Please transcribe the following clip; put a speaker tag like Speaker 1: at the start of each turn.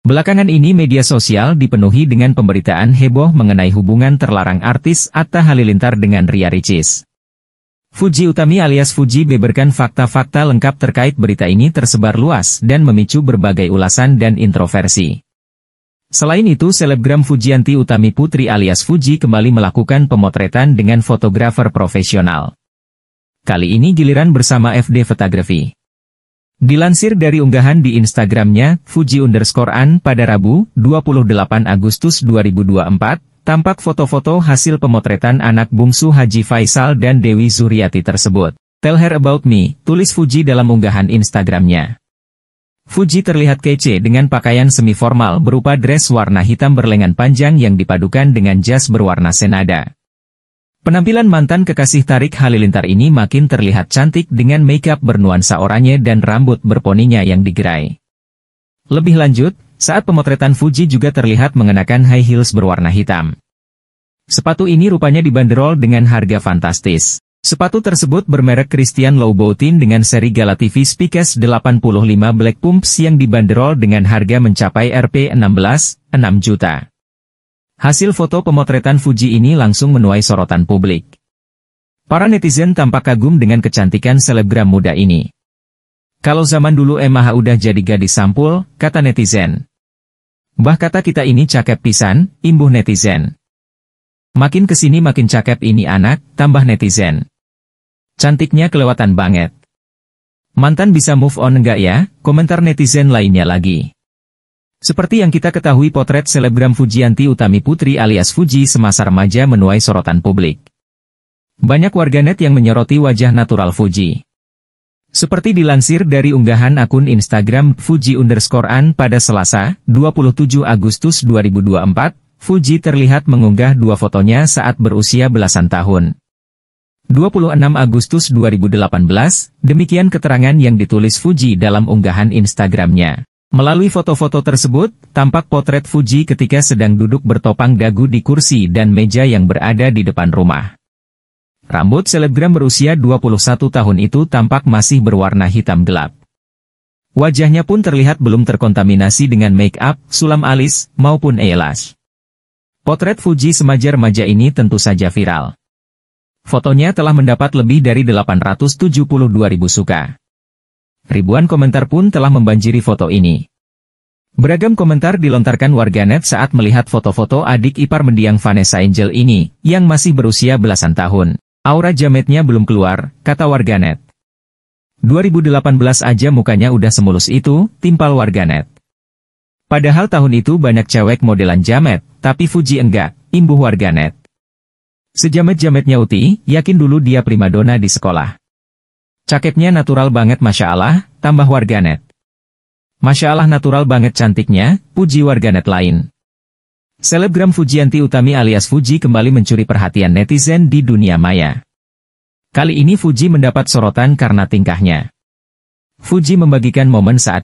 Speaker 1: Belakangan ini media sosial dipenuhi dengan pemberitaan heboh mengenai hubungan terlarang artis Atta Halilintar dengan Ria Ricis. Fuji Utami alias Fuji beberkan fakta-fakta lengkap terkait berita ini tersebar luas dan memicu berbagai ulasan dan introversi. Selain itu selebgram Fujianti Utami Putri alias Fuji kembali melakukan pemotretan dengan fotografer profesional. Kali ini giliran bersama FD Photography. Dilansir dari unggahan di Instagramnya, Fuji underscore An pada Rabu, 28 Agustus 2024, tampak foto-foto hasil pemotretan anak bungsu Haji Faisal dan Dewi Zuriati tersebut. Tell her about me, tulis Fuji dalam unggahan Instagramnya. Fuji terlihat kece dengan pakaian semi-formal berupa dress warna hitam berlengan panjang yang dipadukan dengan jas berwarna senada. Penampilan mantan kekasih Tarik Halilintar ini makin terlihat cantik dengan makeup bernuansa oranye dan rambut berponinya yang digerai. Lebih lanjut, saat pemotretan Fuji juga terlihat mengenakan high heels berwarna hitam. Sepatu ini rupanya dibanderol dengan harga fantastis. Sepatu tersebut bermerek Christian Louboutin dengan seri TV Spikes 85 Black Pumps yang dibanderol dengan harga mencapai rp 16,6 juta. Hasil foto pemotretan Fuji ini langsung menuai sorotan publik. Para netizen tampak kagum dengan kecantikan selebgram muda ini. Kalau zaman dulu Emma udah jadi gadis sampul, kata netizen. Bah kata kita ini cakep pisan, imbuh netizen. Makin kesini makin cakep ini anak, tambah netizen. Cantiknya kelewatan banget. Mantan bisa move on enggak ya? Komentar netizen lainnya lagi. Seperti yang kita ketahui potret selebgram Fujianti Utami Putri alias Fuji semasa remaja menuai sorotan publik. Banyak warganet yang menyoroti wajah natural Fuji. Seperti dilansir dari unggahan akun Instagram Fuji underscore an pada Selasa, 27 Agustus 2024, Fuji terlihat mengunggah dua fotonya saat berusia belasan tahun. 26 Agustus 2018, demikian keterangan yang ditulis Fuji dalam unggahan Instagramnya. Melalui foto-foto tersebut, tampak potret Fuji ketika sedang duduk bertopang dagu di kursi dan meja yang berada di depan rumah. Rambut selebgram berusia 21 tahun itu tampak masih berwarna hitam gelap. Wajahnya pun terlihat belum terkontaminasi dengan make up, sulam alis, maupun eyelash. Potret Fuji semaja remaja ini tentu saja viral. Fotonya telah mendapat lebih dari 872 ribu suka ribuan komentar pun telah membanjiri foto ini. Beragam komentar dilontarkan warganet saat melihat foto-foto adik ipar mendiang Vanessa Angel ini, yang masih berusia belasan tahun. Aura jametnya belum keluar, kata warganet. 2018 aja mukanya udah semulus itu, timpal warganet. Padahal tahun itu banyak cewek modelan jamet, tapi Fuji enggak, imbuh warganet. Sejamet-jametnya Uti, yakin dulu dia primadona di sekolah. Cakepnya natural banget Masya Allah, tambah warganet. Masya Allah natural banget cantiknya, puji warganet lain. Selebgram Fujianti Utami alias Fuji kembali mencuri perhatian netizen di dunia maya. Kali ini Fuji mendapat sorotan karena tingkahnya. Fuji membagikan momen saat